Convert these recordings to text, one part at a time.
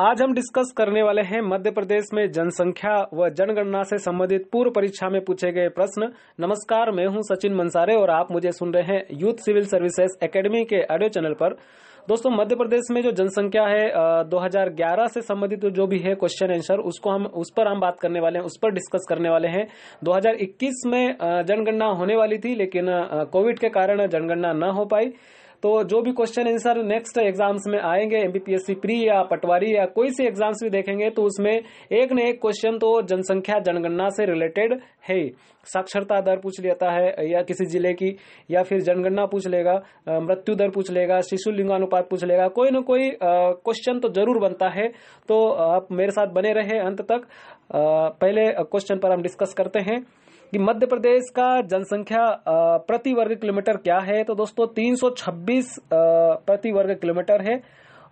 आज हम डिस्कस करने वाले हैं मध्य प्रदेश में जनसंख्या व जनगणना से संबंधित पूर्व परीक्षा में पूछे गए प्रश्न नमस्कार मैं हूं सचिन मंसारे और आप मुझे सुन रहे हैं यूथ सिविल सर्विसेज एकेडमी के ऑडियो चैनल पर दोस्तों मध्य प्रदेश में जो जनसंख्या है 2011 से संबंधित जो भी है क्वेश्चन आंसर उसको हम उस पर हम बात करने वाले हैं उस पर डिस्कस करने वाले हैं 2021 में जनगणना होने वाली थी लेकिन कोविड के कारण जनगणना न हो पाई तो जो भी क्वेश्चन आंसर नेक्स्ट एग्जाम्स में आएंगे एमबीपीएससी प्री या पटवारी या कोई से एग्जाम्स भी देखेंगे तो उसमें एक न एक क्वेश्चन तो जनसंख्या जनगणना से रिलेटेड है साक्षरता दर पूछ लेता है या किसी जिले की या फिर जनगणना पूछ लेगा मृत्यु दर पूछ लेगा शिशु लिंगानुपात पूछ लेगा कोई ना कोई क्वेश्चन तो जरूर बनता है तो आप मेरे साथ बने रहे अंत तक आ, पहले क्वेश्चन पर हम डिस्कस करते हैं कि मध्य प्रदेश का जनसंख्या प्रति वर्ग किलोमीटर क्या है तो दोस्तों 326 प्रति वर्ग किलोमीटर है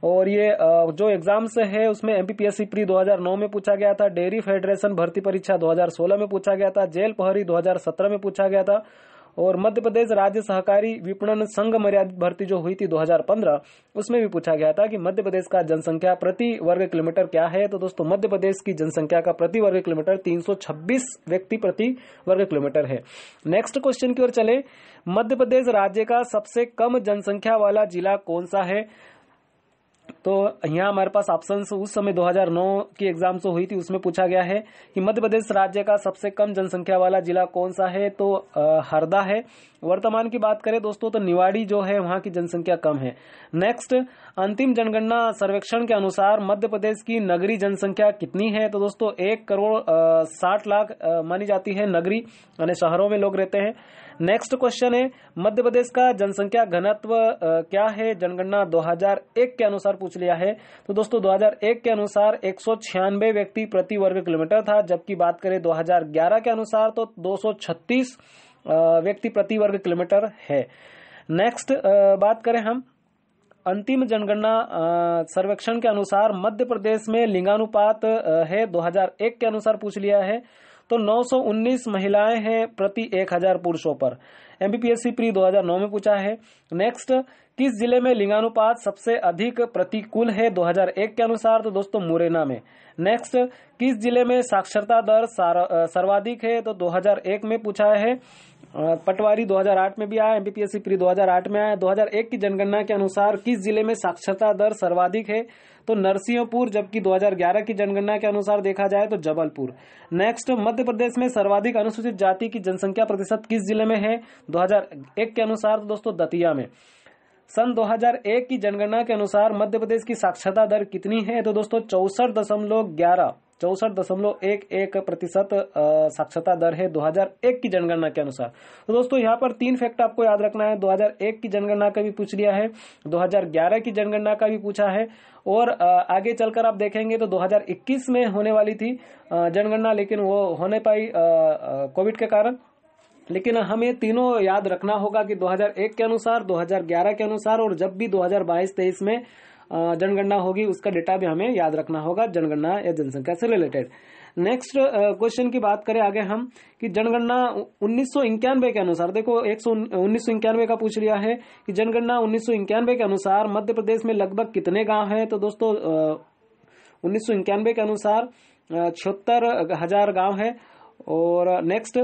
और ये जो एग्जाम्स है उसमें एमपीपीएससी प्री 2009 में पूछा गया था डेयरी फेडरेशन भर्ती परीक्षा 2016 में पूछा गया था जेल प्रहरी 2017 में पूछा गया था और मध्य प्रदेश राज्य सहकारी विपणन संघ मर्यादित भर्ती जो हुई थी 2015 उसमें भी पूछा गया था कि मध्य प्रदेश का जनसंख्या प्रति वर्ग किलोमीटर क्या है तो दोस्तों मध्य प्रदेश की जनसंख्या का प्रति वर्ग किलोमीटर 326 व्यक्ति प्रति वर्ग किलोमीटर है नेक्स्ट क्वेश्चन की ओर चले मध्य प्रदेश राज्य का सबसे कम जनसंख्या वाला जिला कौन सा है तो यहाँ हमारे पास ऑप्शन उस समय 2009 की एग्जाम से हुई थी उसमें पूछा गया है कि मध्य प्रदेश राज्य का सबसे कम जनसंख्या वाला जिला कौन सा है तो हरदा है वर्तमान की बात करें दोस्तों तो निवाड़ी जो है वहाँ की जनसंख्या कम है नेक्स्ट अंतिम जनगणना सर्वेक्षण के अनुसार मध्य प्रदेश की नगरी जनसंख्या कितनी है तो दोस्तों एक करोड़ साठ लाख मानी जाती है नगरी यानी शहरों में लोग रहते हैं नेक्स्ट क्वेश्चन है मध्य प्रदेश का जनसंख्या घनत्व क्या है जनगणना 2001 के अनुसार पूछ लिया है तो दोस्तों 2001 के अनुसार एक व्यक्ति प्रति वर्ग किलोमीटर था जबकि बात करें 2011 के अनुसार तो 236 व्यक्ति प्रति वर्ग किलोमीटर है नेक्स्ट बात करें हम अंतिम जनगणना सर्वेक्षण के अनुसार मध्य प्रदेश में लिंगानुपात है 2001 के अनुसार पूछ लिया है तो 919 महिलाएं हैं प्रति 1000 पुरुषों पर एमबीपीएससी प्री 2009 में पूछा है नेक्स्ट किस जिले में लिंगानुपात सबसे अधिक प्रतिकूल है 2001 के अनुसार तो दोस्तों मुरैना में नेक्स्ट किस जिले में साक्षरता दर सर्वाधिक है तो 2001 में पूछा है पटवारी 2008 में भी आया एमपीपीएससी प्री 2008 में आया 2001 की जनगणना के अनुसार किस जिले में साक्षरता दर सर्वाधिक है तो नरसिंहपुर जबकि 2011 की जनगणना के अनुसार देखा जाए तो जबलपुर नेक्स्ट मध्य प्रदेश में सर्वाधिक अनुसूचित जाति की जनसंख्या प्रतिशत किस जिले में है 2001 के अनुसार तो दोस्तों दतिया में सन 2001 की जनगणना के अनुसार मध्य प्रदेश की साक्षरता दर कितनी है तो दोस्तों चौसठ दशमलव ग्यारह चौसठ दशमलव एक एक प्रतिशत साक्षरता दर है 2001 की जनगणना के अनुसार तो दोस्तों यहाँ पर तीन फैक्ट आपको याद रखना है 2001 की जनगणना का भी पूछ लिया है 2011 की जनगणना का भी पूछा है और आगे चलकर आप देखेंगे तो 2021 में होने वाली थी जनगणना लेकिन वो होने पाई कोविड के कारण लेकिन हमें तीनों याद रखना होगा कि 2001 के अनुसार 2011 के अनुसार और जब भी 2022-23 में जनगणना होगी उसका डेटा भी हमें याद रखना होगा जनगणना या जनसंख्या से रिलेटेड नेक्स्ट क्वेश्चन की बात करें आगे हम कि जनगणना उन्नीस के अनुसार देखो एक सौ का पूछ लिया है कि जनगणना उन्नीस के अनुसार मध्य प्रदेश में लगभग कितने गांव हैं तो दोस्तों उन्नीस के अनुसार छिहत्तर हजार गांव है और नेक्स्ट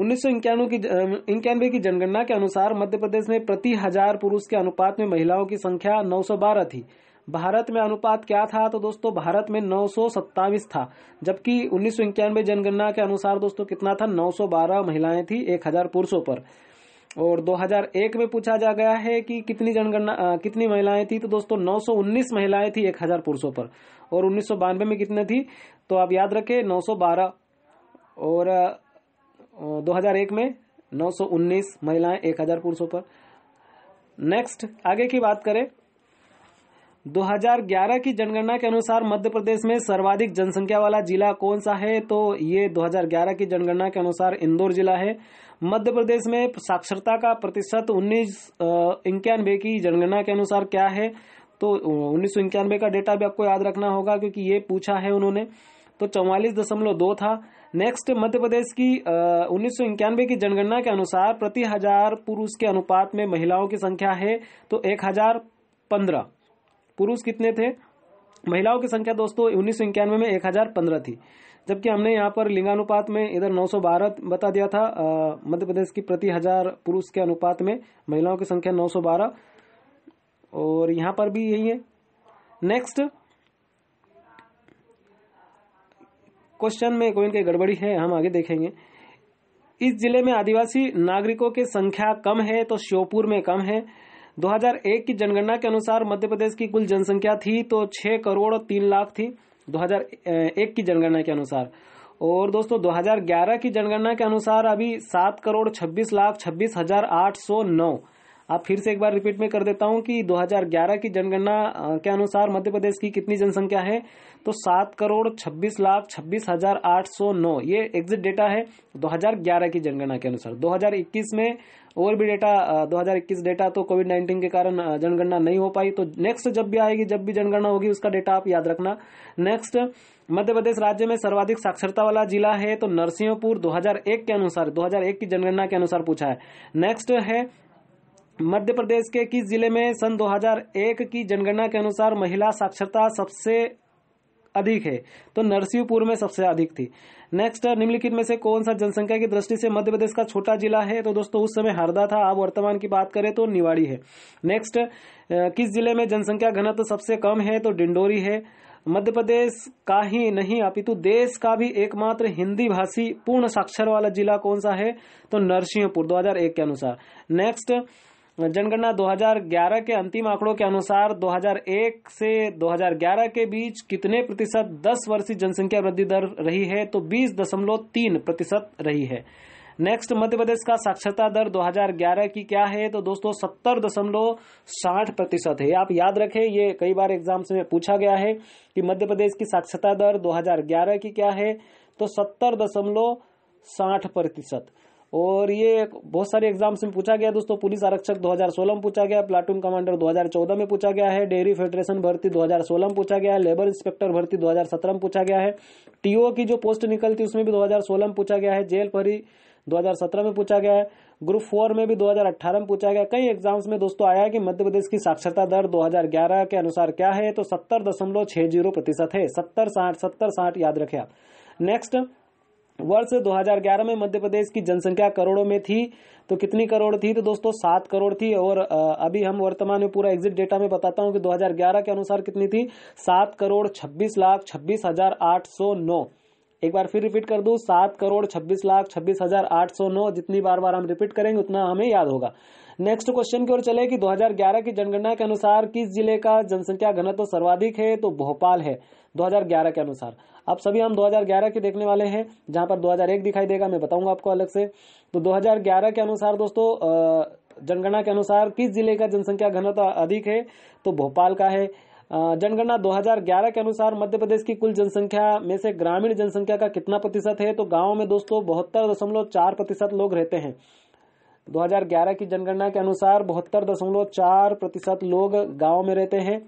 उन्नीस की इक्यानवे की जनगणना के अनुसार मध्य प्रदेश में प्रति हजार पुरुष के अनुपात में महिलाओं की संख्या 912 थी भारत में अनुपात क्या था तो दोस्तों भारत में नौ था जबकि उन्नीस जनगणना के अनुसार दोस्तों कितना था 912 महिलाएं थी 1000 पुरुषों पर और 2001 में पूछा जा गया है कि कितनी जनगणना कितनी महिलाएं थी तो दोस्तों 919 महिलाएं थी 1000 पुरुषों पर और उन्नीस में कितने थी तो आप याद रखें 912 और 2001 में 919 महिलाएं 1000 पुरुषों पर नेक्स्ट आगे की बात करें 2011 की जनगणना के अनुसार मध्य प्रदेश में सर्वाधिक जनसंख्या वाला जिला कौन सा है तो ये 2011 की जनगणना के अनुसार इंदौर जिला है मध्य प्रदेश में साक्षरता का प्रतिशत उन्नीस इक्यानवे की जनगणना के अनुसार क्या है तो उन्नीस का डेटा भी आपको याद रखना होगा क्योंकि ये पूछा है उन्होंने तो चौवालीस दशमलव दो था नेक्स्ट मध्य प्रदेश की उन्नीस की जनगणना के अनुसार प्रति हजार पुरुष के अनुपात में महिलाओं की संख्या है तो एक हजार पंद्रह पुरुष कितने थे महिलाओं की संख्या दोस्तों उन्नीस में एक हजार पंद्रह थी जबकि हमने यहाँ पर लिंगानुपात में इधर 912 बता दिया था मध्य प्रदेश की प्रति हजार पुरुष के अनुपात में महिलाओं की संख्या 912 और यहाँ पर भी यही है नेक्स्ट क्वेश्चन में कोई कोई गड़बड़ी है हम आगे देखेंगे इस जिले में आदिवासी नागरिकों की संख्या कम है तो श्योपुर में कम है 2001 की जनगणना के अनुसार मध्य प्रदेश की कुल जनसंख्या थी तो 6 करोड़ तीन लाख थी 2001 की जनगणना के अनुसार और दोस्तों 2011 की जनगणना के अनुसार अभी 7 करोड़ 26 लाख छब्बीस हजार आठ सौ नौ आप फिर से एक बार रिपीट में कर देता हूँ कि 2011 की जनगणना के अनुसार मध्य प्रदेश की कितनी जनसंख्या है तो सात करोड़ छब्बीस लाख छब्बीस हजार आठ सौ नौ ये एग्जिट डेटा है 2011 की जनगणना के अनुसार 2021 में और भी डेटा 2021 डेटा तो कोविड 19 के कारण जनगणना नहीं हो पाई तो नेक्स्ट जब भी आएगी जब भी जनगणना होगी उसका डेटा आप याद रखना नेक्स्ट मध्य प्रदेश राज्य में सर्वाधिक साक्षरता वाला जिला है तो नरसिंहपुर 2001 के अनुसार 2001 की जनगणना के अनुसार पूछा है नेक्स्ट है मध्य प्रदेश के किस जिले में सन 2001 की जनगणना के अनुसार महिला साक्षरता सबसे अधिक है तो नरसिंहपुर में सबसे अधिक थी नेक्स्ट निम्नलिखित में से कौन सा जनसंख्या की दृष्टि से मध्य प्रदेश का छोटा जिला है तो दोस्तों उस समय हरदा था अब वर्तमान की बात करें तो निवाड़ी है नेक्स्ट किस जिले में जनसंख्या घनत्व तो सबसे कम है तो डिंडोरी है मध्य प्रदेश का ही नहीं अपितु देश का भी एकमात्र हिंदी भाषी पूर्ण साक्षर वाला जिला कौन सा है तो नरसिंहपुर 2001 के अनुसार नेक्स्ट जनगणना 2011 के अंतिम आंकड़ों के अनुसार 2001 से 2011 के बीच कितने प्रतिशत 10 वर्षीय जनसंख्या वृद्धि दर रही है तो बीस दशमलव तीन प्रतिशत रही है नेक्स्ट मध्य प्रदेश का साक्षरता दर 2011 की क्या है तो दोस्तों सत्तर दशमलव साठ प्रतिशत है आप याद रखें ये कई बार एग्जाम्स में पूछा गया है कि मध्य प्रदेश की साक्षरता दर 2011 की क्या है तो सत्तर दशमलव साठ प्रतिशत और ये बहुत सारे एग्जाम्स में पूछा गया दोस्तों पुलिस आरक्षक 2016 में पूछा गया प्लाटून कमांडर 2014 में पूछा गया है डेयरी फेडरेशन भर्ती 2016 में पूछा गया है लेबर इंस्पेक्टर भर्ती 2017 में पूछा गया है टीओ की जो पोस्ट निकलती उसमें भी 2016 में पूछा गया है जेल भरी 2017 में पूछा गया है ग्रुप फोर में भी 2018 में पूछा गया कई एग्जाम्स में दोस्तों आया कि मध्य प्रदेश की साक्षरता दर 2011 के अनुसार क्या है तो सत्तर दशमलव छह जीरो प्रतिशत है सत्तर साठ सत्तर साठ याद रखे आप नेक्स्ट वर्ष 2011 में मध्य प्रदेश की जनसंख्या करोड़ों में थी तो कितनी करोड़ थी तो दोस्तों सात करोड़ थी और अभी हम वर्तमान में पूरा एग्जिट डेटा में बताता हूँ कि 2011 के अनुसार कितनी थी सात करोड़ छब्बीस लाख छब्बीस हजार आठ सौ नौ एक बार फिर रिपीट कर दू सात करोड़ छब्बीस लाख छब्बीस हजार आठ सौ नौ जितनी बार बार हम रिपीट करेंगे उतना हमें याद होगा नेक्स्ट क्वेश्चन की ओर चले कि 2011 की जनगणना के अनुसार किस जिले का जनसंख्या घनत्व तो सर्वाधिक है तो भोपाल है 2011 के अनुसार अब सभी हम 2011 के देखने वाले हैं जहां पर 2001 दिखाई देगा मैं बताऊंगा आपको अलग से तो 2011 के अनुसार दोस्तों जनगणना के अनुसार किस जिले का जनसंख्या घनता अधिक है तो भोपाल का है जनगणना 2011 के अनुसार मध्य प्रदेश की कुल जनसंख्या में से ग्रामीण जनसंख्या का कितना प्रतिशत है तो गाँव में दोस्तों बहत्तर दशमलव चार प्रतिशत लोग रहते हैं 2011 की जनगणना के अनुसार बहत्तर दशमलव चार प्रतिशत लोग गाँव में रहते हैं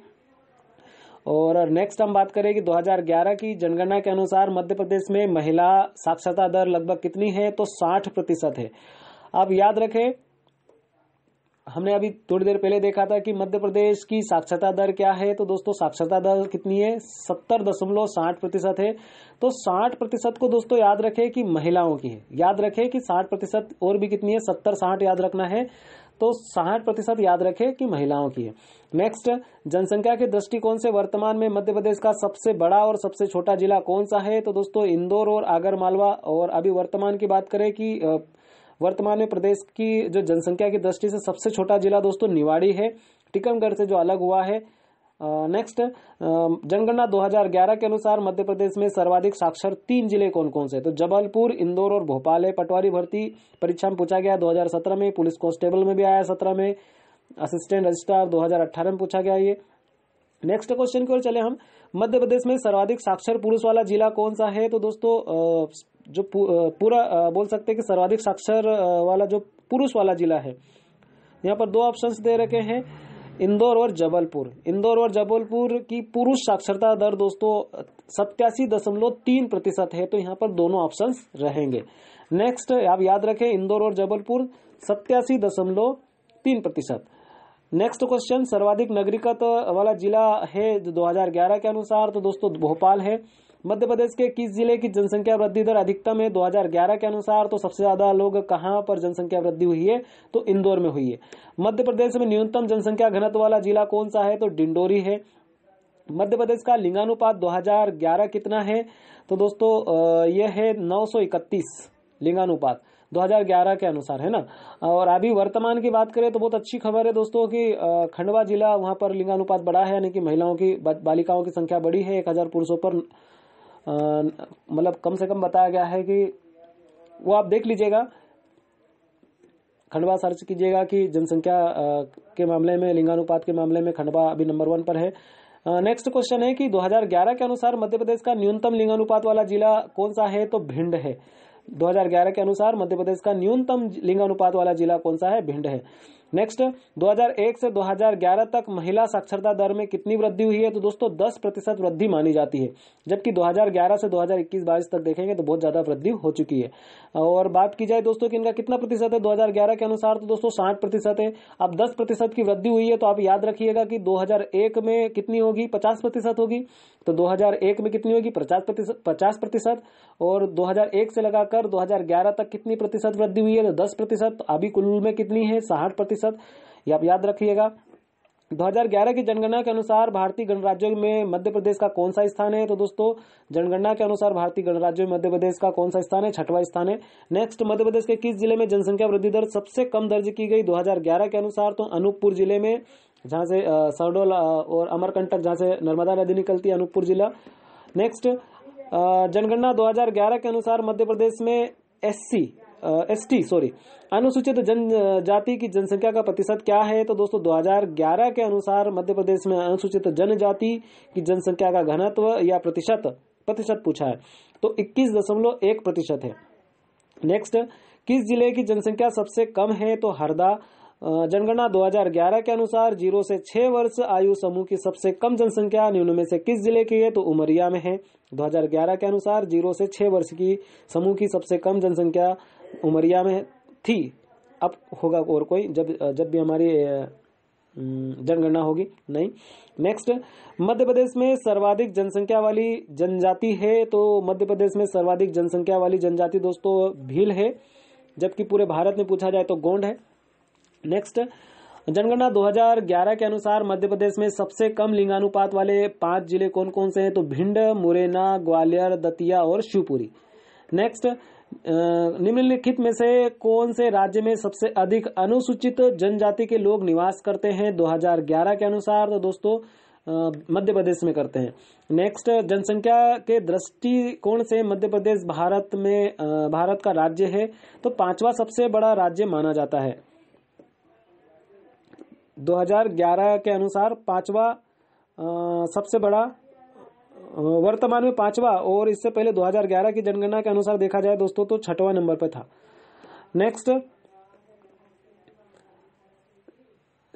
और नेक्स्ट हम बात करें कि 2011 की जनगणना के अनुसार मध्य प्रदेश में महिला साक्षरता दर लगभग कितनी है तो 60 प्रतिशत है अब याद रखें हमने अभी थोड़ी देर पहले देखा था कि मध्य प्रदेश की साक्षरता दर क्या है तो दोस्तों साक्षरता दर कितनी है सत्तर दशमलव साठ प्रतिशत है तो साठ प्रतिशत को दोस्तों याद रखें कि महिलाओं की है याद रखें कि साठ प्रतिशत और भी कितनी है सत्तर साठ याद रखना है तो साठ प्रतिशत याद रखे कि महिलाओं की है नेक्स्ट जनसंख्या के दृष्टिकोण से वर्तमान में मध्य प्रदेश का सबसे बड़ा और सबसे छोटा जिला कौन सा है तो दोस्तों इंदौर और आगर मालवा और अभी वर्तमान की बात करें कि वर्तमान में प्रदेश की जो जनसंख्या की दृष्टि से सबसे छोटा जिला दोस्तों निवाड़ी है टीकमगढ़ से जो अलग हुआ है नेक्स्ट जनगणना 2011 के अनुसार मध्य प्रदेश में सर्वाधिक साक्षर तीन जिले कौन कौन से तो जबलपुर इंदौर और भोपाल है पटवारी भर्ती परीक्षा में पूछा गया 2017 में पुलिस कांस्टेबल में भी आया सत्रह में असिस्टेंट रजिस्ट्रार 2018 में पूछा गया ये नेक्स्ट क्वेश्चन की ओर चले हम मध्य प्रदेश में सर्वाधिक साक्षर पुरुष वाला जिला कौन सा है तो दोस्तों जो पूरा बोल सकते हैं कि सर्वाधिक साक्षर वाला जो पुरुष वाला जिला है यहाँ पर दो ऑप्शंस दे रखे हैं इंदौर और जबलपुर इंदौर और जबलपुर की पुरुष साक्षरता दर दोस्तों सत्यासी दशमलव तीन प्रतिशत है तो यहाँ पर दोनों ऑप्शन रहेंगे नेक्स्ट आप याद रखें इंदौर और जबलपुर सत्यासी दशमलव तीन प्रतिशत नेक्स्ट क्वेश्चन सर्वाधिक नगरीकृत वाला जिला है हजार ग्यारह के अनुसार तो दोस्तों भोपाल है मध्य प्रदेश के किस जिले की जनसंख्या वृद्धि दर अधिकतम है 2011 के अनुसार तो सबसे ज्यादा लोग कहाँ पर जनसंख्या वृद्धि हुई है तो इंदौर में हुई है मध्य प्रदेश में न्यूनतम जनसंख्या घनत्व वाला जिला कौन सा है तो डिंडोरी है मध्य प्रदेश का लिंगानुपात 2011 कितना है तो दोस्तों यह है नौ लिंगानुपात 2011 के अनुसार है ना और अभी वर्तमान की बात करें तो बहुत अच्छी खबर है दोस्तों कि खंडवा जिला वहां पर लिंगानुपात बढ़ा है यानी कि महिलाओं की बालिकाओं की संख्या बढ़ी है एक हजार पुरुषों पर मतलब कम से कम बताया गया है कि वो आप देख लीजिएगा खंडवा सर्च कीजिएगा कि जनसंख्या के मामले में लिंगानुपात के मामले में खंडवा अभी नंबर वन पर है नेक्स्ट क्वेश्चन है कि 2011 के अनुसार मध्य प्रदेश का न्यूनतम लिंगानुपात वाला जिला कौन सा है तो भिंड है 2011 के अनुसार मध्य प्रदेश का न्यूनतम लिंगानुपात वाला जिला कौन सा है भिंड है नेक्स्ट 2001 से 2011 तक महिला साक्षरता दर में कितनी वृद्धि हुई है तो दोस्तों 10 प्रतिशत वृद्धि मानी जाती है जबकि 2011 से 2021 हजार तक देखेंगे तो बहुत ज़्यादा वृद्धि हो चुकी है और बात की जाए दोस्तों कि इनका कितना प्रतिशत है 2011 के अनुसार तो दोस्तों साठ प्रतिशत है अब दस प्रतिशत की वृद्धि हुई है तो आप याद रखिएगा कि दो में कितनी होगी पचास प्रतिशत होगी तो दो में कितनी होगी पचास प्रतिशत और दो से लगाकर दो तक कितनी प्रतिशत वृद्धि हुई है तो दस प्रतिशत तो अभी कुल में कितनी है साठ प्रतिशत प्रतिशत ये आप याद रखिएगा 2011 की जनगणना के अनुसार भारतीय गणराज्यों में मध्य प्रदेश का कौन सा स्थान है तो दोस्तों जनगणना के अनुसार भारतीय गणराज्यों में मध्य प्रदेश का कौन सा स्थान है छठवां स्थान है नेक्स्ट मध्य प्रदेश के किस जिले में जनसंख्या वृद्धि दर सबसे कम दर्ज की गई 2011 के अनुसार तो अनूपपुर जिले में जहां से सरडोल और अमरकंटक जहां से नर्मदा नदी निकलती है अनूपपुर जिला नेक्स्ट जनगणना दो के अनुसार मध्य प्रदेश में एससी एस टी सॉरी अनुसूचित जनजाति की जनसंख्या का प्रतिशत क्या है तो दोस्तों 2011 के अनुसार मध्य प्रदेश में अनुसूचित जनजाति की जनसंख्या का घनत्व या प्रतिशत प्रतिशत पूछा है तो एक प्रतिशत है नेक्स्ट किस जिले की जनसंख्या सबसे कम है तो हरदा जनगणना 2011 के अनुसार जीरो से छह वर्ष आयु समूह की सबसे कम जनसंख्या निम्न में से किस जिले की है तो उमरिया में है 2011 के अनुसार जीरो से छह वर्ष की समूह की सबसे कम जनसंख्या उमरिया में थी अब होगा और कोई जब जब भी हमारी जनगणना होगी नहीं नेक्स्ट मध्य प्रदेश में सर्वाधिक जनसंख्या वाली जनजाति है तो मध्य प्रदेश में सर्वाधिक जनसंख्या वाली जनजाति दोस्तों भील है जबकि पूरे भारत में पूछा जाए तो गोंड है नेक्स्ट जनगणना 2011 के अनुसार मध्य प्रदेश में सबसे कम लिंगानुपात वाले पांच जिले कौन कौन से हैं तो भिंड मुरैना ग्वालियर दतिया और शिवपुरी नेक्स्ट निम्नलिखित में से कौन से राज्य में सबसे अधिक अनुसूचित जनजाति के लोग निवास करते हैं 2011 के अनुसार तो दोस्तों मध्य प्रदेश में करते हैं नेक्स्ट जनसंख्या के दृष्टिकोण से मध्य प्रदेश भारत में भारत का राज्य है तो पांचवा सबसे बड़ा राज्य माना जाता है 2011 के अनुसार पांचवा सबसे बड़ा वर्तमान में पांचवा और इससे पहले 2011 की जनगणना के अनुसार देखा जाए दोस्तों तो छठवा नंबर पर था नेक्स्ट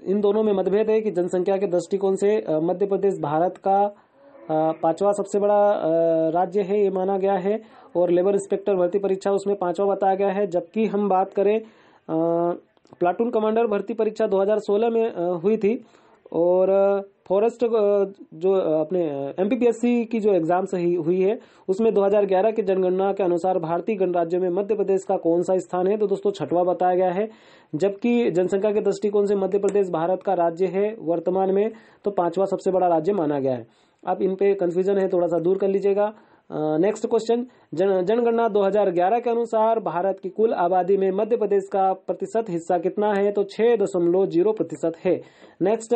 इन दोनों में मतभेद है कि जनसंख्या के दृष्टिकोण से मध्य प्रदेश भारत का पांचवा सबसे बड़ा राज्य है ये माना गया है और लेबर इंस्पेक्टर भर्ती परीक्षा उसमें पांचवा बताया गया है जबकि हम बात करें प्लाटून कमांडर भर्ती परीक्षा 2016 में हुई थी और फॉरेस्ट जो अपने एमपीपीएससी की जो एग्जाम सही हुई है उसमें 2011 के जनगणना के अनुसार भारतीय गणराज्य में मध्य प्रदेश का कौन सा स्थान है तो दोस्तों छठवां बताया गया है जबकि जनसंख्या के दृष्टिकोण से मध्य प्रदेश भारत का राज्य है वर्तमान में तो पांचवा सबसे बड़ा राज्य माना गया है आप इन पे कंफ्यूजन है थोड़ा सा दूर कर लीजिएगा नेक्स्ट क्वेश्चन जन, जनगणना 2011 के अनुसार भारत की कुल आबादी में मध्य प्रदेश का प्रतिशत हिस्सा कितना है तो छह दशमलव जीरो प्रतिशत है नेक्स्ट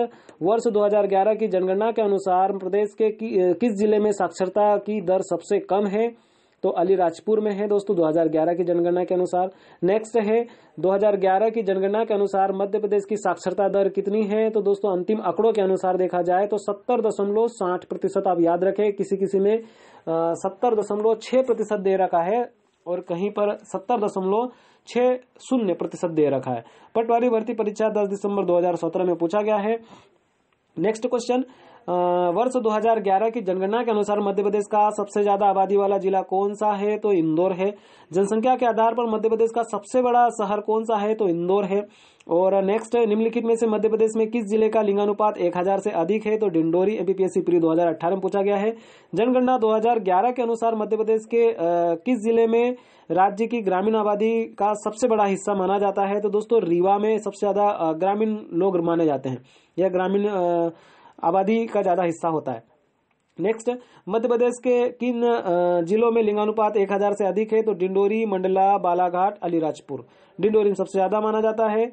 वर्ष 2011 की जनगणना के अनुसार प्रदेश के कि, किस जिले में साक्षरता की दर सबसे कम है तो अलीराजपुर में है दोस्तों 2011 की जनगणना के अनुसार नेक्स्ट है 2011 की जनगणना के अनुसार मध्य प्रदेश की साक्षरता दर कितनी है तो दोस्तों अंतिम आंकड़ों के अनुसार देखा जाए तो सत्तर दशमलव साठ प्रतिशत आप याद रखें किसी किसी में सत्तर दशमलव छह प्रतिशत दे रखा है और कहीं पर सत्तर दशमलव छह शून्य प्रतिशत दे रखा है पटवारी भर्ती परीक्षा दस दिसंबर दो में पूछा गया है नेक्स्ट क्वेश्चन वर्ष 2011 की जनगणना के अनुसार मध्य प्रदेश का सबसे ज्यादा आबादी वाला जिला कौन सा है तो इंदौर है जनसंख्या के आधार पर मध्य प्रदेश का सबसे बड़ा शहर कौन सा है तो इंदौर है और नेक्स्ट निम्नलिखित में से मध्य प्रदेश में किस जिले का लिंगानुपात 1000 से अधिक है तो डिंडोरी एपीपीएससी प्री 2018 में पूछा गया है जनगणना 2011 के अनुसार मध्य प्रदेश के किस जिले में राज्य की ग्रामीण आबादी का सबसे बड़ा हिस्सा माना जाता है तो दोस्तों रीवा में सबसे ज्यादा ग्रामीण लोग माने जाते हैं यह ग्रामीण आबादी का ज़्यादा हिस्सा होता है नेक्स्ट मध्य प्रदेश के किन जिलों में लिंगानुपात 1000 से अधिक है तो डिंडोरी मंडला बालाघाट अलीराजपुर डिंडोरी में सबसे ज़्यादा माना जाता है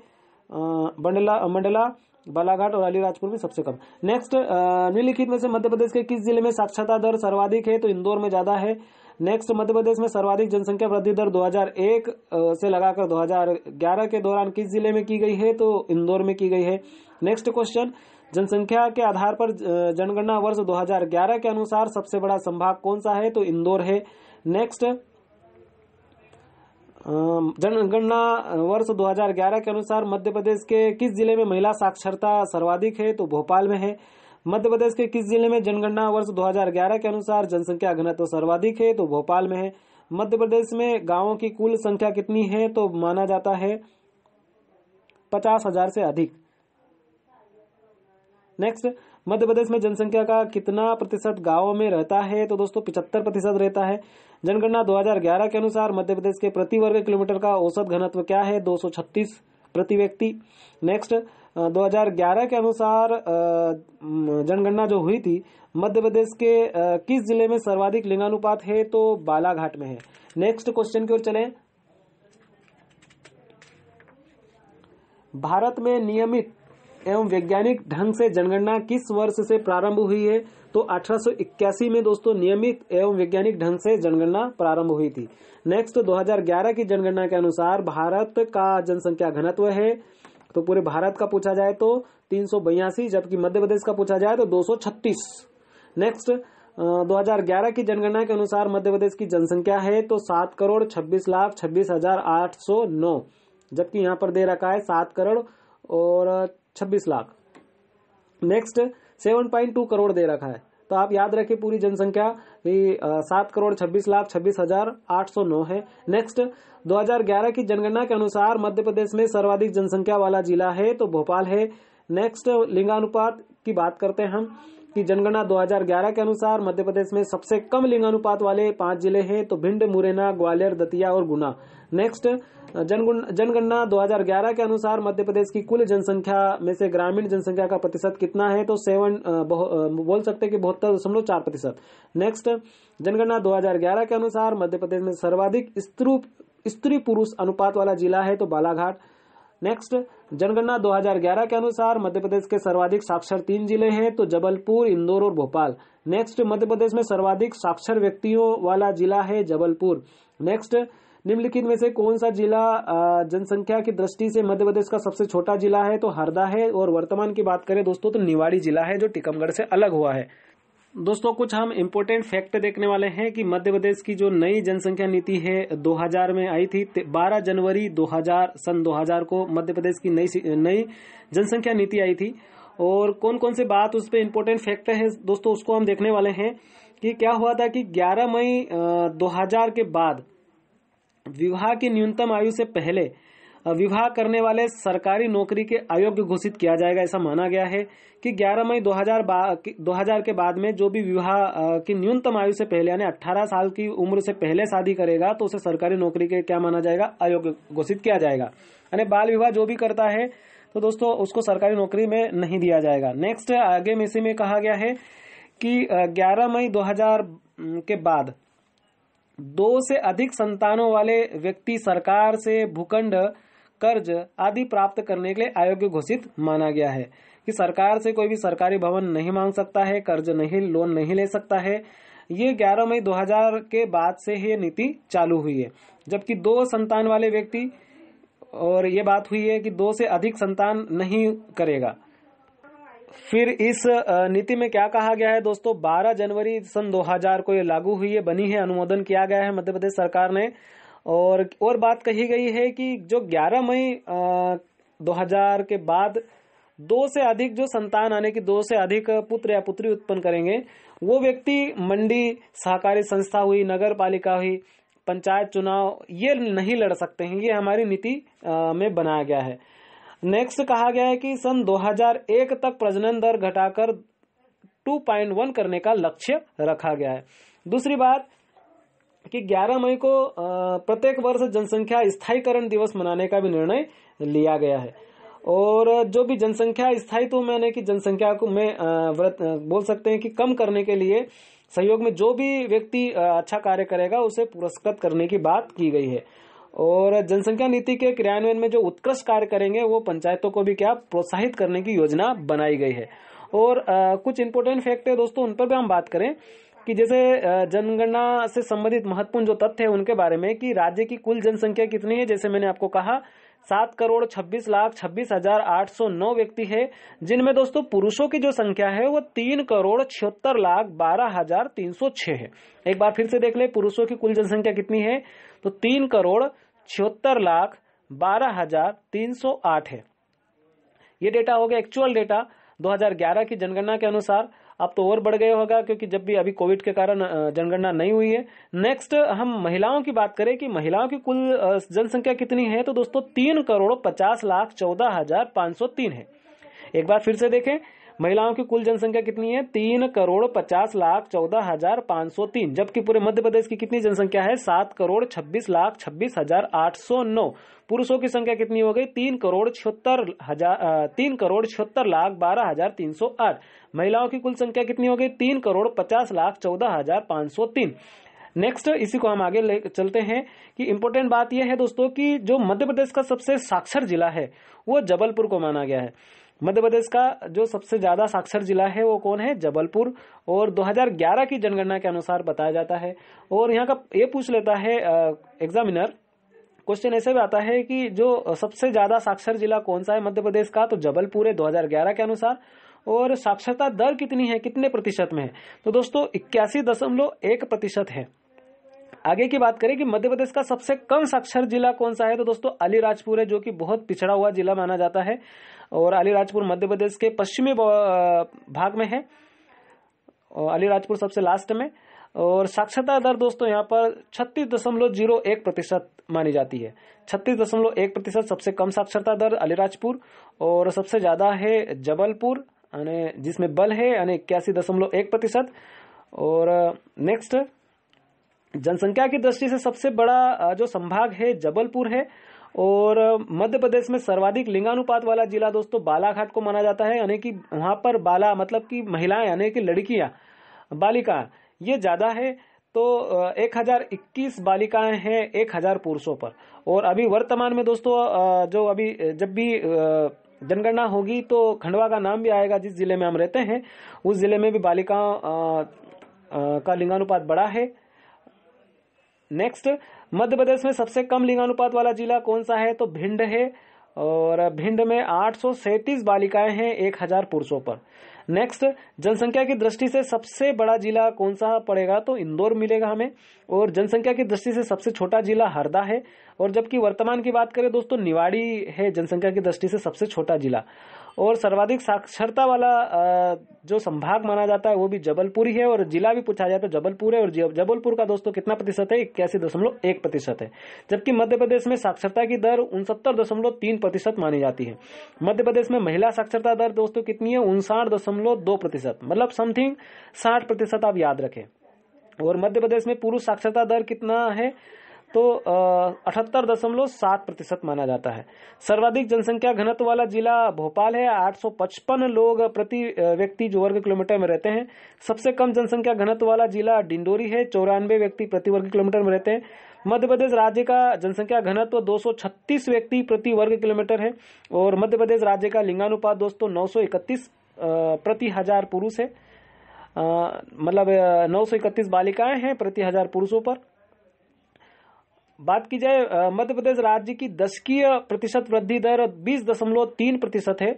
मंडला मंडला बालाघाट और अलीराजपुर में सबसे कम नेक्स्ट निम्नलिखित में से मध्य प्रदेश के किस जिले में साक्षरता दर सर्वाधिक है तो इंदौर में ज्यादा है नेक्स्ट मध्य प्रदेश में सर्वाधिक जनसंख्या वृद्धि दर 2001 से लगाकर 2011 के दौरान किस जिले में की गई है तो इंदौर में की गई है नेक्स्ट क्वेश्चन जनसंख्या के आधार पर जनगणना वर्ष 2011 के अनुसार सबसे बड़ा संभाग कौन सा है तो इंदौर है नेक्स्ट जनगणना वर्ष 2011 के अनुसार मध्य प्रदेश के किस जिले में महिला साक्षरता सर्वाधिक है तो भोपाल में है मध्य प्रदेश के किस जिले में जनगणना वर्ष 2011 के अनुसार जनसंख्या घनत्व सर्वाधिक है तो भोपाल में है मध्य प्रदेश में गांवों की कुल संख्या कितनी है तो माना जाता है पचास हजार से अधिक नेक्स्ट मध्य प्रदेश में जनसंख्या का कितना प्रतिशत गाँव में रहता है तो दोस्तों पिछहत्तर प्रतिशत रहता है जनगणना 2011 के अनुसार मध्य प्रदेश के प्रति वर्ग किलोमीटर का औसत घनत्व क्या है 236 प्रति व्यक्ति नेक्स्ट 2011 के अनुसार जनगणना जो हुई थी मध्य प्रदेश के किस जिले में सर्वाधिक लिंगानुपात है तो बालाघाट में है नेक्स्ट क्वेश्चन की ओर चले भारत में नियमित एवं वैज्ञानिक ढंग से जनगणना किस वर्ष से प्रारंभ हुई है तो 1881 में दोस्तों नियमित एवं वैज्ञानिक ढंग से जनगणना प्रारंभ हुई थी नेक्स्ट 2011 की जनगणना के अनुसार भारत का जनसंख्या घनत्व है तो पूरे भारत का पूछा जाए तो तीन जबकि मध्य प्रदेश का पूछा जाए तो दो नेक्स्ट 2011 की जनगणना के अनुसार मध्य प्रदेश की जनसंख्या है तो सात करोड़ छब्बीस लाख छब्बीस हजार आठ सौ नौ जबकि यहाँ पर दे रखा है सात करोड़ और छब्बीस lakh next seven point two crore दे रखा है तो आप याद रखें पूरी जनसंख्या सात करोड़ छब्बीस लाख छब्बीस हजार आठ सौ नौ है नेक्स्ट 2011 की जनगणना के अनुसार मध्य प्रदेश में सर्वाधिक जनसंख्या वाला जिला है तो भोपाल है नेक्स्ट लिंगानुपात की बात करते हैं हम कि जनगणना 2011 के अनुसार मध्य प्रदेश में सबसे कम लिंगानुपात वाले पांच जिले हैं तो भिंड मुरैना ग्वालियर दतिया और गुना नेक्स्ट जनगणना 2011 के अनुसार मध्य प्रदेश की कुल जनसंख्या में से ग्रामीण जनसंख्या का प्रतिशत कितना है तो सेवन बोल सकते कि बहत्तर दशमलव चार प्रतिशत नेक्स्ट जनगणना 2011 के अनुसार मध्य प्रदेश में सर्वाधिक स्त्री पुरुष अनुपात वाला जिला है तो बालाघाट नेक्स्ट जनगणना 2011 के अनुसार मध्य प्रदेश के सर्वाधिक साक्षर तीन जिले हैं तो जबलपुर इंदौर और भोपाल नेक्स्ट मध्य प्रदेश में सर्वाधिक साक्षर व्यक्तियों वाला जिला है जबलपुर नेक्स्ट निम्नलिखित में से कौन सा जिला जनसंख्या की दृष्टि से मध्य प्रदेश का सबसे छोटा जिला है तो हरदा है और वर्तमान की बात करें दोस्तों तो निवाड़ी जिला है जो टीकमगढ़ से अलग हुआ है दोस्तों कुछ हम इम्पोर्टेंट फैक्ट देखने वाले हैं कि मध्य प्रदेश की जो नई जनसंख्या नीति है 2000 में आई थी 12 जनवरी 2000 सन 2000 को मध्य प्रदेश की नई नई जनसंख्या नीति आई थी और कौन कौन से बात उस पर इम्पोर्टेंट फैक्ट है दोस्तों उसको हम देखने वाले हैं कि क्या हुआ था कि 11 मई 2000 के बाद विवाह की न्यूनतम आयु से पहले विवाह करने वाले सरकारी नौकरी के अयोग्य घोषित किया जाएगा ऐसा माना गया है कि 11 मई 2000 2000 के बाद में जो भी विवाह की न्यूनतम आयु से पहले यानी 18 साल की उम्र से पहले शादी करेगा तो उसे सरकारी नौकरी के क्या माना जाएगा अयोग्य घोषित किया जाएगा यानी बाल विवाह जो भी करता है तो दोस्तों उसको सरकारी नौकरी में नहीं दिया जाएगा नेक्स्ट आगे में इसी में कहा गया है कि ग्यारह मई दो के बाद दो से अधिक संतानों वाले व्यक्ति सरकार से भूखंड कर्ज आदि प्राप्त करने के लिए अयोग्य घोषित माना गया है कि सरकार से कोई भी सरकारी भवन नहीं मांग सकता है कर्ज नहीं लोन नहीं ले सकता है ये 11 मई 2000 के बाद से ये नीति चालू हुई है जबकि दो संतान वाले व्यक्ति और ये बात हुई है कि दो से अधिक संतान नहीं करेगा फिर इस नीति में क्या कहा गया है दोस्तों 12 जनवरी सन 2000 को ये लागू हुई है बनी है अनुमोदन किया गया है मध्य प्रदेश सरकार ने और और बात कही गई है कि जो 11 मई 2000 के बाद दो से अधिक जो संतान आने की दो से अधिक पुत्र या पुत्री उत्पन्न करेंगे वो व्यक्ति मंडी सहकारी संस्था हुई नगर पालिका हुई पंचायत चुनाव ये नहीं लड़ सकते हैं ये हमारी नीति में बनाया गया है नेक्स्ट कहा गया है कि सन 2001 तक प्रजनन दर घटाकर 2.1 करने का लक्ष्य रखा गया है दूसरी बात कि 11 मई को प्रत्येक वर्ष जनसंख्या स्थायीकरण दिवस मनाने का भी निर्णय लिया गया है और जो भी जनसंख्या स्थायी तो मैंने कि जनसंख्या को मैं व्रत बोल सकते हैं कि कम करने के लिए सहयोग में जो भी व्यक्ति अच्छा कार्य करेगा उसे पुरस्कृत करने की बात की गई है और जनसंख्या नीति के क्रियान्वयन में जो उत्कृष्ट कार्य करेंगे वो पंचायतों को भी क्या प्रोत्साहित करने की योजना बनाई गई है और आ, कुछ इंपोर्टेंट फैक्ट है दोस्तों उन पर भी हम बात करें कि जैसे जनगणना से संबंधित महत्वपूर्ण जो तथ्य है उनके बारे में कि राज्य की कुल जनसंख्या कितनी है जैसे मैंने आपको कहा सात करोड़ छब्बीस लाख छब्बीस हजार आठ सौ नौ व्यक्ति है जिनमें दोस्तों पुरुषों की जो संख्या है वो तीन करोड़ छिहत्तर लाख बारह हजार तीन सौ छह है एक बार फिर से देख ले पुरुषों की कुल जनसंख्या कितनी है तो तीन करोड़ छिहत्तर लाख बारह हजार तीन सौ आठ है ये डेटा हो गया एक्चुअल डेटा 2011 की जनगणना के अनुसार अब तो और बढ़ गए होगा क्योंकि जब भी अभी कोविड के कारण जनगणना नहीं हुई है नेक्स्ट हम महिलाओं की बात करें कि महिलाओं की कुल जनसंख्या कितनी है तो दोस्तों तीन करोड़ पचास लाख चौदह हजार पांच सौ तीन है एक बार फिर से देखें महिलाओं की कुल जनसंख्या कितनी है तीन करोड़ पचास लाख चौदह हजार पांच सौ तीन जबकि पूरे मध्य प्रदेश की कितनी जनसंख्या है सात करोड़ छब्बीस लाख छब्बीस हजार आठ सौ नौ पुरुषों की संख्या कितनी हो गई तीन करोड़ छिहत्तर हजार तीन करोड़ छिहत्तर लाख बारह हजार तीन सौ आठ महिलाओं की कुल संख्या कितनी हो गई तीन करोड़ पचास लाख चौदह हजार पांच सौ तीन नेक्स्ट इसी को हम आगे ले चलते हैं कि इम्पोर्टेंट बात यह है दोस्तों कि जो मध्य प्रदेश का सबसे साक्षर जिला है वो जबलपुर को माना गया है मध्य प्रदेश का जो सबसे ज्यादा साक्षर जिला है वो कौन है जबलपुर और 2011 की जनगणना के अनुसार बताया जाता है और यहाँ का ये पूछ लेता है एग्जामिनर क्वेश्चन ऐसे भी आता है कि जो सबसे ज्यादा साक्षर जिला कौन सा है मध्य प्रदेश का तो जबलपुर है दो के अनुसार और साक्षरता दर कितनी है कितने प्रतिशत में है तो दोस्तों इक्यासी दशमलव एक प्रतिशत है आगे की बात करें कि मध्य प्रदेश का सबसे कम साक्षर जिला कौन सा है तो दोस्तों अलीराजपुर है जो कि बहुत पिछड़ा हुआ जिला माना जाता है और अलीराजपुर मध्य प्रदेश के पश्चिमी भाग में है और अलीराजपुर सबसे लास्ट में और साक्षरता दर दोस्तों यहाँ पर छत्तीस दशमलव जीरो एक प्रतिशत मानी जाती है छत्तीस दशमलव एक प्रतिशत सबसे कम साक्षरता दर अलीराजपुर और सबसे ज्यादा है जबलपुर जिसमें बल है यानी इक्यासी दशमलव एक प्रतिशत और नेक्स्ट जनसंख्या की दृष्टि से सबसे बड़ा जो संभाग है जबलपुर है और मध्य प्रदेश में सर्वाधिक लिंगानुपात वाला जिला दोस्तों बालाघाट को माना जाता है यानी कि वहां पर बाला मतलब कि महिलाएं यानी कि लड़कियां बालिका ये ज़्यादा है तो 1021 बालिकाएं हैं 1000 पुरुषों पर और अभी वर्तमान में दोस्तों जो अभी जब भी जनगणना होगी तो खंडवा का नाम भी आएगा जिस जिले में हम रहते हैं उस जिले में भी बालिकाओं का लिंगानुपात बड़ा है नेक्स्ट मध्य प्रदेश में सबसे कम लिंगानुपात वाला जिला कौन सा है तो भिंड है और भिंड में आठ बालिकाएं हैं एक हजार पुरुषों पर नेक्स्ट जनसंख्या की दृष्टि से सबसे बड़ा जिला कौन सा पड़ेगा तो इंदौर मिलेगा हमें और जनसंख्या की दृष्टि से सबसे छोटा जिला हरदा है और जबकि वर्तमान की बात करें दोस्तों निवाड़ी है जनसंख्या की दृष्टि से सबसे छोटा जिला और सर्वाधिक साक्षरता वाला जो संभाग माना जाता है वो भी जबलपुर ही है और जिला भी पूछा जाए तो जबलपुर है और जबलपुर का दोस्तों कितना प्रतिशत है इक्यासी दशमलव एक प्रतिशत है जबकि मध्य प्रदेश में साक्षरता की दर उनसत्तर दशमलव तीन प्रतिशत मानी जाती है मध्य प्रदेश में महिला साक्षरता दर दोस्तों कितनी है उनसाठ दशमलव दो प्रतिशत मतलब समथिंग साठ प्रतिशत आप याद रखें और मध्य प्रदेश में पुरुष साक्षरता दर कितना है तो अठहत्तर दशमलव सात प्रतिशत माना जाता है सर्वाधिक जनसंख्या घनत्व वाला जिला भोपाल है 855 लोग प्रति व्यक्ति जो वर्ग किलोमीटर में रहते हैं सबसे कम जनसंख्या घनत्व वाला जिला डिंडोरी है चौरानवे व्यक्ति प्रति वर्ग किलोमीटर में रहते हैं मध्य प्रदेश राज्य का जनसंख्या घनत्व 236 व्यक्ति प्रति वर्ग किलोमीटर है और मध्य प्रदेश राज्य का लिंगानुपात दोस्तों नौ प्रति हजार पुरुष है मतलब नौ बालिकाएं हैं प्रति हजार पुरुषों पर बात की जाए मध्य प्रदेश राज्य की दशकीय प्रतिशत वृद्धि दर बीस दशमलव तीन प्रतिशत है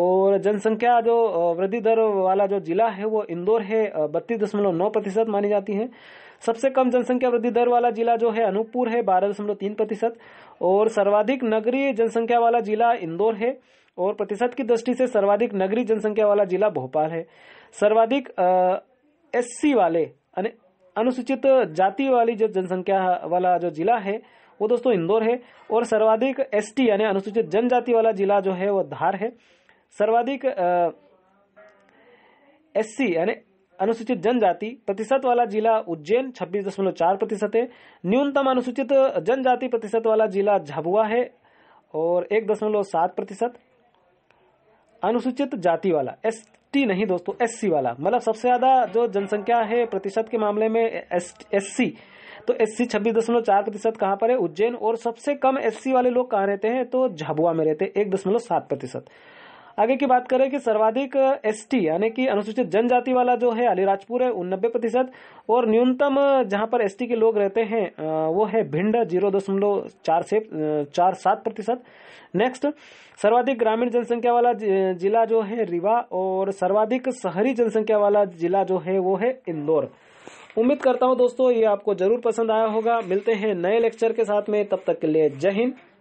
और जनसंख्या जो वृद्धि दर वाला जो जिला है वो इंदौर है बत्तीस दशमलव नौ प्रतिशत मानी जाती है सबसे कम जनसंख्या वृद्धि दर वाला जिला जो है अनूपपुर है बारह दशमलव तीन प्रतिशत और सर्वाधिक नगरीय जनसंख्या वाला जिला इंदौर है और प्रतिशत की दृष्टि से सर्वाधिक नगरीय जनसंख्या वाला जिला भोपाल है सर्वाधिक एस वाले अनुसूचित जाति वाली जो जनसंख्या वाला जो जिला है वो दोस्तों इंदौर है और सर्वाधिक एसटी यानी अनुसूचित जनजाति वाला जिला जो है वो धार है सर्वाधिक एससी यानी अनुसूचित जनजाति प्रतिशत वाला जिला उज्जैन छब्बीस दशमलव चार प्रतिशत है न्यूनतम अनुसूचित जनजाति प्रतिशत वाला जिला झाबुआ है और एक दशमलव सात प्रतिशत अनुसूचित जाति वाला एस टी नहीं दोस्तों एससी वाला मतलब सबसे ज्यादा जो जनसंख्या है प्रतिशत के मामले में एससी तो एससी छब्बीस दशमलव चार प्रतिशत कहाँ पर है उज्जैन और सबसे कम एससी वाले लोग कहाँ रहते हैं तो झाबुआ में रहते हैं एक दशमलव सात प्रतिशत आगे की बात करें कि सर्वाधिक एसटी यानी कि अनुसूचित जनजाति वाला जो है अलीराजपुर है उननबे प्रतिशत और न्यूनतम जहां पर एसटी के लोग रहते हैं वो है भिंड जीरो दशमलव चार से चार सात प्रतिशत नेक्स्ट सर्वाधिक ग्रामीण जनसंख्या वाला जिला जो है रीवा और सर्वाधिक शहरी जनसंख्या वाला जिला जो है वो है इंदौर उम्मीद करता हूं दोस्तों ये आपको जरूर पसंद आया होगा मिलते हैं नए लेक्चर के साथ में तब तक के लिए जय हिंद